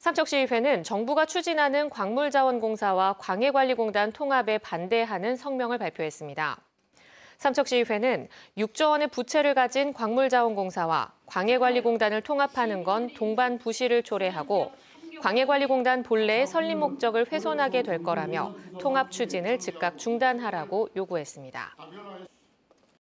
삼척시의회는 정부가 추진하는 광물자원공사와 광해관리공단 통합에 반대하는 성명을 발표했습니다. 삼척시의회는 6조 원의 부채를 가진 광물자원공사와 광해관리공단을 통합하는 건 동반 부실을 초래하고 광해관리공단 본래의 설립 목적을 훼손하게 될 거라며 통합 추진을 즉각 중단하라고 요구했습니다.